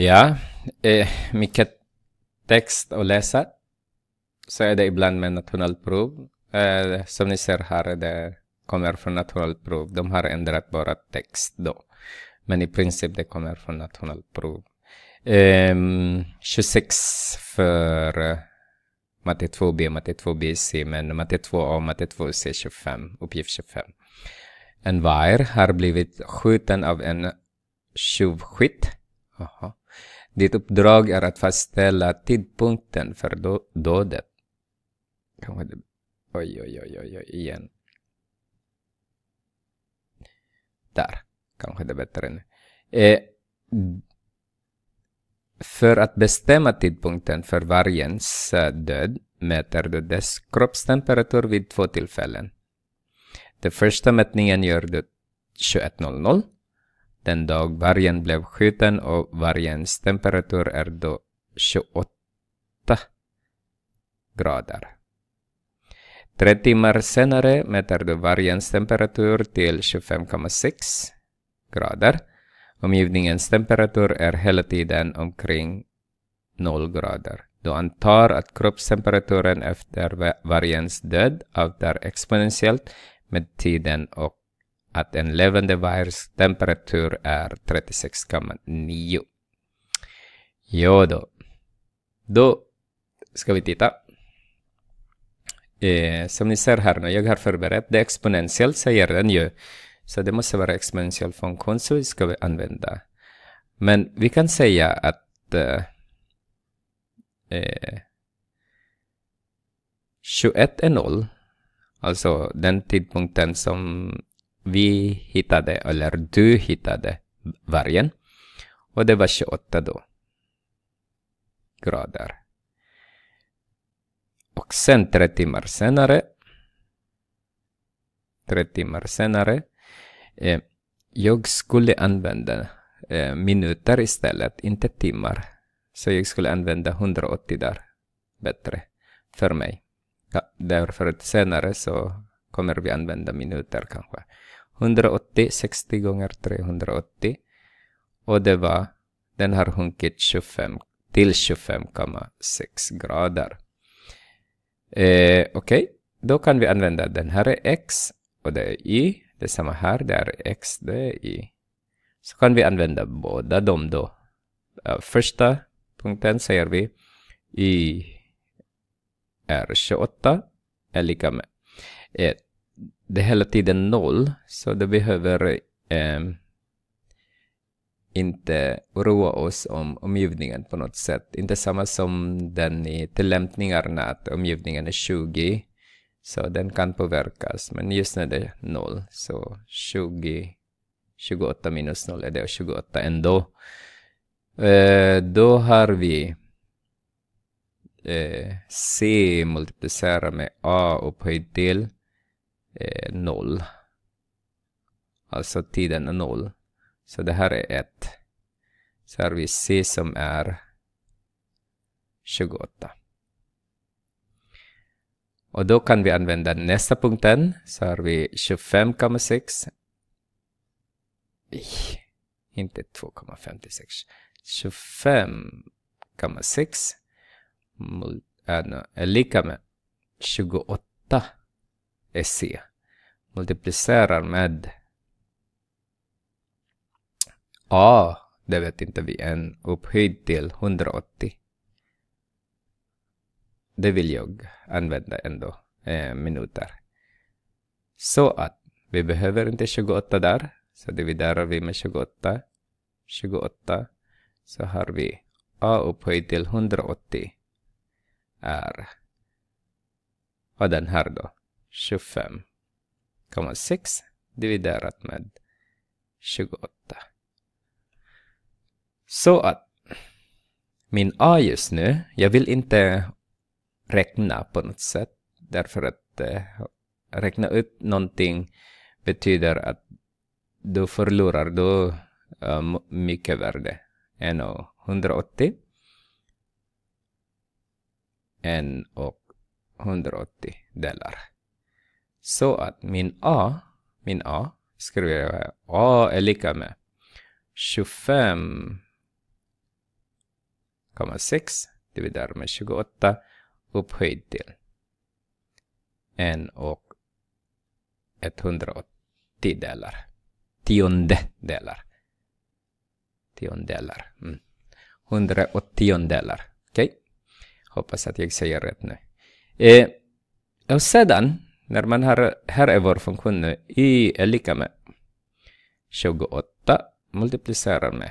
Ja, eh, mycket text att läsa. Så är det ibland med nationalprov. Eh, som ni ser här, det kommer från nationalprov. De har ändrat bara text då. Men i princip det kommer från nationalprov. Ehm, eh, 26 för matte 2B, matte 2 bc men matte 2A och matte 2C 25, uppgift 25. En wire har blivit skjuten av en tjuvskytt. Aha. Ditt uppdrag är att fastställa tidpunkten för då dådet. Oj, oj, oj, oj, oj, igen. Där. Kanske det är bättre nu. Eh, för att bestämma tidpunkten för vargens eh, död mäter du dess kroppstemperatur vid två tillfällen. Den första mätningen gör du 21.00 den dag vargen blev skjuten och vargens temperatur är då 28 grader. Tre timmar senare mäter du vargens temperatur till 25,6 grader. Omgivningens temperatur är hela tiden omkring 0 grader. Du antar att kroppstemperaturen efter vargens död avtar exponentiellt med tiden och att en levande virus temperatur är 36,9. Jo då. Då ska vi titta. Eh, som ni ser här nu, jag har förberett det exponentiellt, säger den ju. Så det måste vara exponentiell funktion, så vi ska använda. Men vi kan säga att eh, 21 eh, är 0. Alltså den tidpunkten som vi hittade, eller du hittade vargen. Och det var 28 då. Grader. Och sen tre timmar senare. Tre timmar senare. Eh, jag skulle använda eh, minuter istället, inte timmar. Så jag skulle använda 180 där. Bättre. För mig. Ja, därför att senare så kommer vi använda minuter kanske. 180, 60 gånger 380. Och det var, den har sjunkit 25, till 25,6 grader. Eh, Okej, okay. då kan vi använda den här är x och det är y. Det är samma här, det är x, det är y. Så kan vi använda båda dem då. Första punkten säger vi y är 28 är lika med 1 det är hela tiden noll, så det behöver eh, inte oroa oss om omgivningen på något sätt. Inte samma som den i tillämpningarna, att omgivningen är 20, så den kan påverkas. Men just när det är noll, så 20, 28 minus 0 är det och 28 ändå. Eh, då har vi eh, C multiplicerat med A upphöjt till eh, noll. Alltså tiden är noll. Så det här är 1. Så har vi C som är 28. Och då kan vi använda nästa punkten. Så har vi 25,6. Inte 2,56. 25,6 äh, är lika med 28 SC multiplicerar med A, det vet inte vi en upphöjd till 180. Det vill jag använda ändå, eh, minuter. Så att vi behöver inte 28 där, så dividerar vi med 28. 28, så har vi A upphöjt till 180 är och den här då 25,6 dividerat med 28. Så att min A just nu, jag vill inte räkna på något sätt därför att eh, räkna ut någonting betyder att du förlorar då um, mycket värde. En och 180. En och 180 delar. Så att min A, min A, skriver jag A är lika med 25,6 dividerat med 28 upphöjt till 1 och 180 delar. Tiondelar. Tiondelar. Mm. 180 delar. Okej? Okay? Hoppas att jag säger rätt nu. Eh, och sedan när man har, här är vår funktion nu, y är lika med 28 multiplicerar med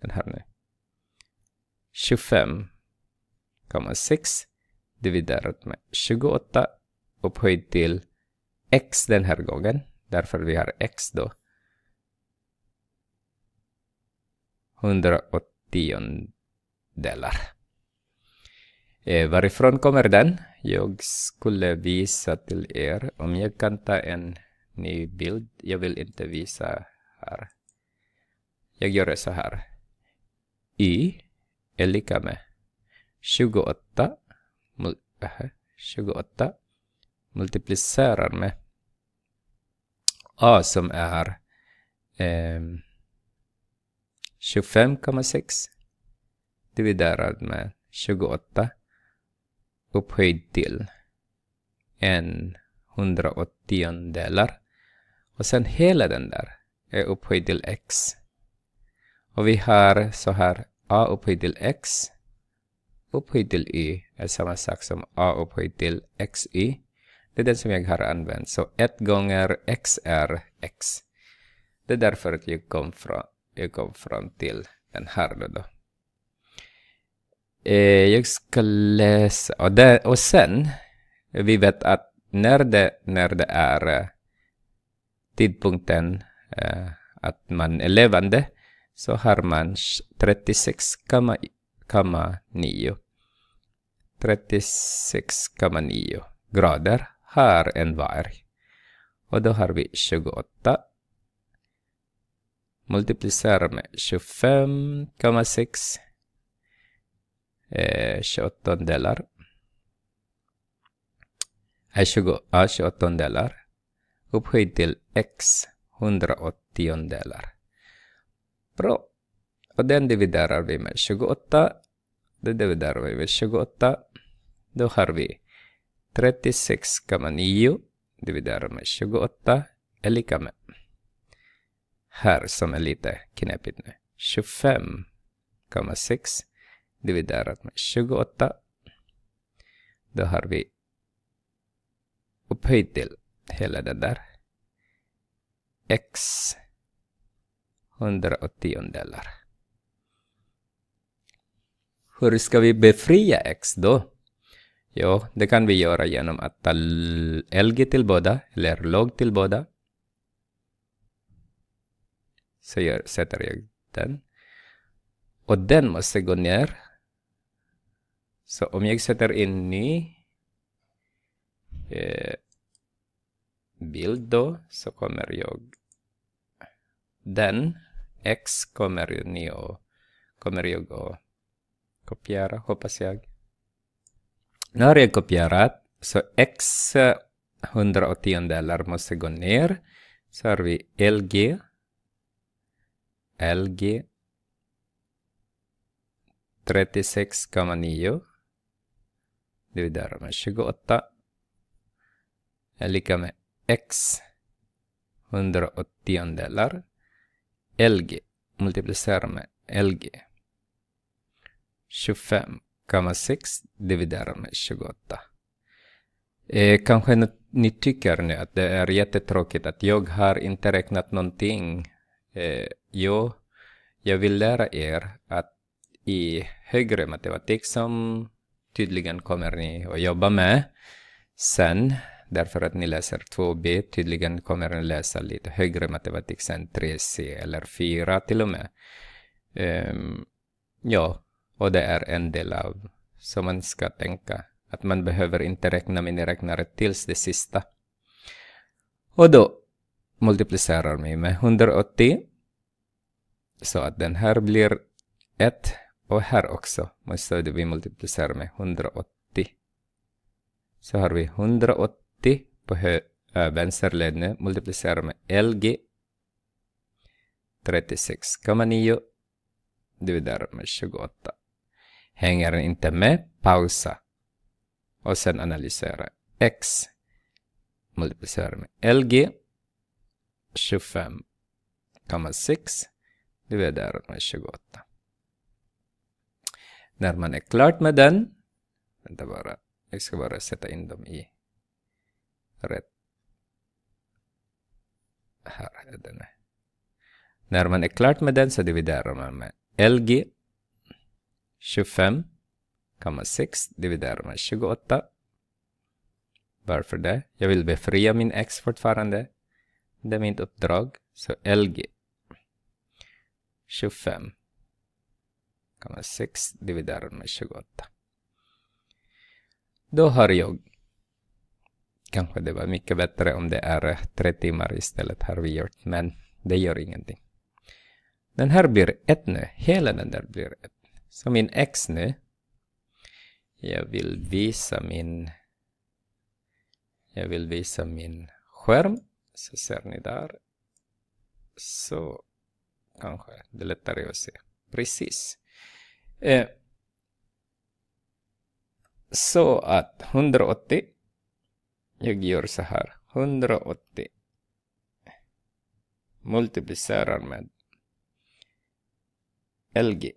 den här nu 25,6 dividerat med 28 upphöjt till x den här gången, därför vi har x då. 180 delar. Eh, varifrån kommer den? Jag skulle visa till er om jag kan ta en ny bild. Jag vill inte visa här. Jag gör det så här. Y är lika med 28, mul äh, 28 multiplicerar med A som är eh, 25,6 dividerat med 28 upphöjd till en hundraåttiondelar. Och sen hela den där är upphöjd till x. Och vi har så här a upphöjd till x upphöjd till y är samma sak som a upphöjd till xy. Det är den som jag har använt. Så 1 gånger x är x. Det är därför att jag kom, från, jag kom fram till den här då. Eh, jag ska läsa. Och, det, och sen, vi vet att när det, när det är eh, tidpunkten eh, att man är levande så har man 36,9. 36,9 grader har en varg. Och då har vi 28 multiplicerar med 25,6 eh, 28 delar. Är 20, ah, 28 delar. Upphöjd till x 180 delar. Bra. Och den dividerar vi med 28. Då dividerar vi med 28. Då har vi 36,9 dividerat med 28 är lika med här som är lite knepigt nu. 25,6 dividerat med 28. Då har vi upphöjt till hela det där x hundraåttiondelar. Hur ska vi befria x då? Jo, det kan vi göra genom att ta LG till båda, eller log till båda. Så jag, sätter jag den. Och den måste gå ner så om jag sätter in ny eh, bild då så kommer jag den X kommer ni och kommer jag att kopiera hoppas jag. Nu har jag kopierat så X 180 eh, delar måste gå ner. Så har vi LG LG 36,9 dividerar med 28 är lika med x 180 delar LG multiplicerar med LG 25,6 dividerar med 28. Eh, kanske ni tycker nu att det är jättetråkigt att jag har inte räknat någonting. Eh, jo, jag vill lära er att i högre matematik som tydligen kommer ni att jobba med sen. Därför att ni läser 2B, tydligen kommer ni läsa lite högre matematik sen 3C eller 4 till och med. Um, ja, och det är en del av som man ska tänka. Att man behöver inte räkna miniräknare tills det sista. Och då multiplicerar vi med 180. Så att den här blir 1 och här också måste vi multiplicera med 180. Så har vi 180 på hö äh, vänster led nu, multiplicerar med LG 36,9 dividerar med 28. Hänger den inte med, pausa. Och sen analysera X multiplicerar med LG 25,6 dividerar med 28 när man är klart med den. Vänta bara. Jag ska bara sätta in dem i rätt. Här är den. När man är klart med den så dividerar man med LG 25,6 dividerar man 28. Varför det? Jag vill befria min x fortfarande. Det är mitt uppdrag. Så LG 25 1,6 dividerat med 28. Då har jag, kanske det var mycket bättre om det är 3 timmar istället har vi gjort, men det gör ingenting. Den här blir 1 nu, hela den där blir 1. Så min x nu, jag vill visa min jag vill visa min skärm så ser ni där så kanske det är lättare att se precis Eh, så att 180. Jag gör så här. 180 multiplicerar med LG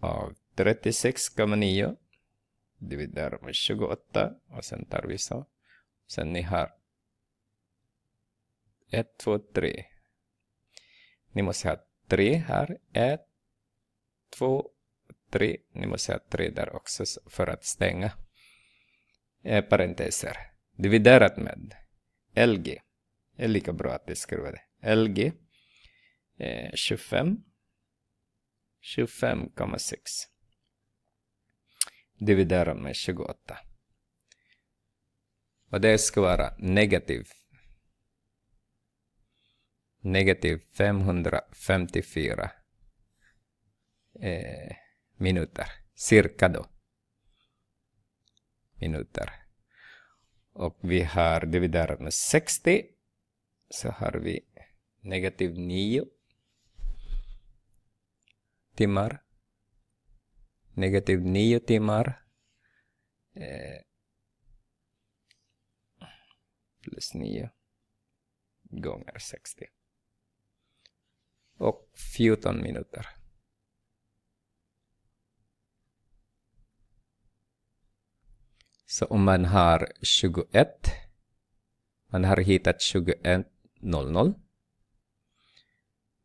av 36,9 dividerar med 28 och sen tar vi så. Sen ni har 1, 2, 3. Ni måste ha 3 här. 1, två, tre. Ni måste ha tre där också för att stänga. Eh, parenteser. Dividerat med LG. Det är lika bra att beskriva det. LG eh, 25. 25,6. Dividerat med 28. Och det ska vara negativ. Negativ 554 eh, minuter. Cirka då. Minuter. Och vi har dividerat med 60. Så har vi negativ 9 timmar. Negativ 9 timmar. Eh, plus 9 gånger 60. Och 14 minuter. Så om man har 21, man har hittat 21 00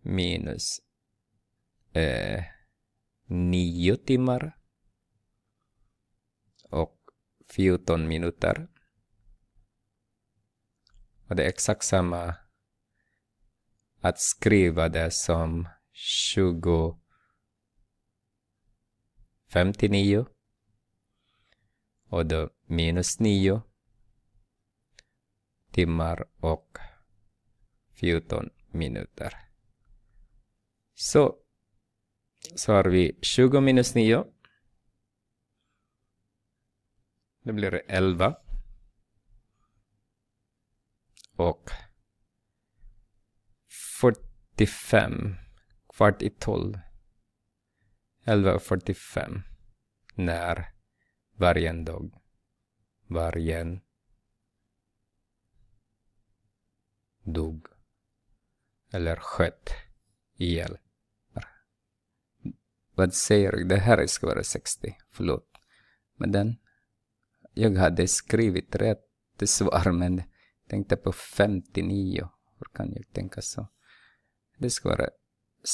minus eh, 9 timmar och 14 minuter. Och det är exakt samma att skriva det som 2059 och då minus 9 timmar och 14 minuter. Så, så har vi 20 minus 9. Det blir 11. Och 45, kvart i 12. 11.45 när Vargen dog. Vargen. Dog. Eller sköt ihjäl. Vad säger du? Det här ska vara 60. Förlåt. Men den... Jag hade skrivit rätt svar men tänkte på 59. Hur kan jag tänka så? Det ska vara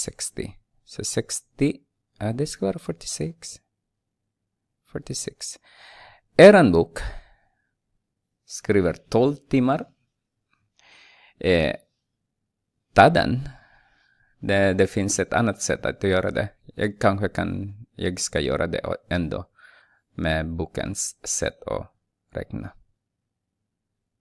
60. Så 60, ja, det ska vara 46. 46. Er bok skriver 12 timmar. Eh, ta den. Det, det, finns ett annat sätt att göra det. Jag kanske kan, jag ska göra det ändå med bokens sätt att räkna.